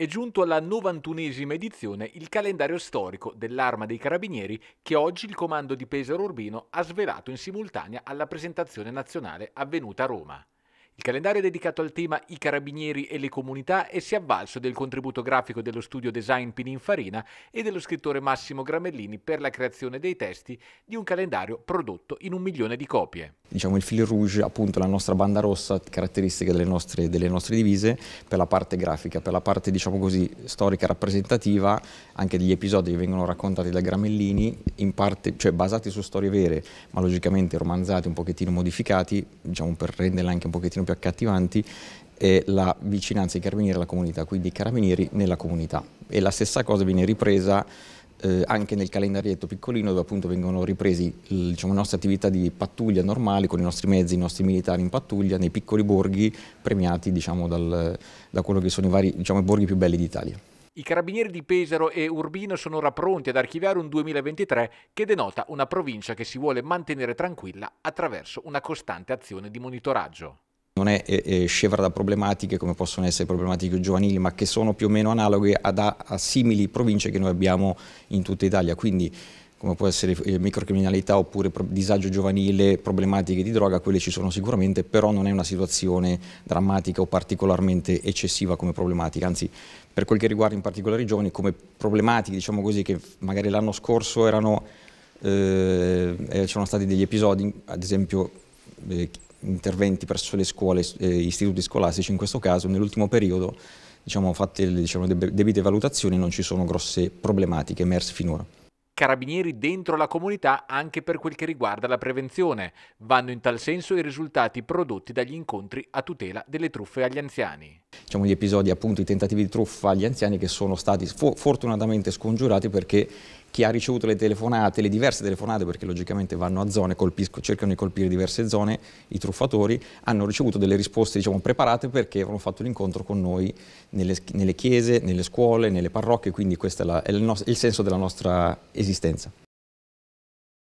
È giunto alla 91esima edizione il calendario storico dell'Arma dei Carabinieri che oggi il comando di Pesaro Urbino ha svelato in simultanea alla presentazione nazionale avvenuta a Roma. Il calendario è dedicato al tema I carabinieri e le comunità e si è avvalso del contributo grafico dello studio design Pininfarina e dello scrittore Massimo Gramellini per la creazione dei testi di un calendario prodotto in un milione di copie. Diciamo il fil rouge, appunto la nostra banda rossa, caratteristica delle nostre, delle nostre divise per la parte grafica, per la parte diciamo così storica rappresentativa anche degli episodi che vengono raccontati da Gramellini, in parte, cioè basati su storie vere, ma logicamente romanzati, un pochettino modificati, diciamo per renderle anche un pochettino più più accattivanti è la vicinanza dei carabinieri alla comunità, quindi i carabinieri nella comunità. E la stessa cosa viene ripresa eh, anche nel calendarietto piccolino dove appunto vengono ripresi diciamo, le nostre attività di pattuglia normali con i nostri mezzi, i nostri militari in pattuglia nei piccoli borghi premiati diciamo, dal, da quello che sono i vari diciamo, borghi più belli d'Italia. I carabinieri di Pesaro e Urbino sono ora pronti ad archiviare un 2023 che denota una provincia che si vuole mantenere tranquilla attraverso una costante azione di monitoraggio non è, è eh, eh, scevra da problematiche come possono essere problematiche giovanili, ma che sono più o meno analoghe ad, a simili province che noi abbiamo in tutta Italia. Quindi come può essere eh, microcriminalità oppure disagio giovanile, problematiche di droga, quelle ci sono sicuramente, però non è una situazione drammatica o particolarmente eccessiva come problematica, anzi per quel che riguarda in particolare i giovani come problematiche, diciamo così, che magari l'anno scorso erano, eh, c'erano stati degli episodi, ad esempio eh, interventi presso le scuole e eh, istituti scolastici in questo caso nell'ultimo periodo diciamo, fatte le diciamo, debite valutazioni non ci sono grosse problematiche emerse finora. Carabinieri dentro la comunità anche per quel che riguarda la prevenzione. Vanno in tal senso i risultati prodotti dagli incontri a tutela delle truffe agli anziani. Diciamo gli episodi appunto, i tentativi di truffa agli anziani che sono stati fortunatamente scongiurati perché chi ha ricevuto le telefonate, le diverse telefonate, perché logicamente vanno a zone, colpisco, cercano di colpire diverse zone, i truffatori hanno ricevuto delle risposte diciamo, preparate perché avevano fatto l'incontro con noi nelle, nelle, chiese, nelle scuole, nelle parrocchie, quindi questo è, la, è il, no, il senso della nostra esistenza.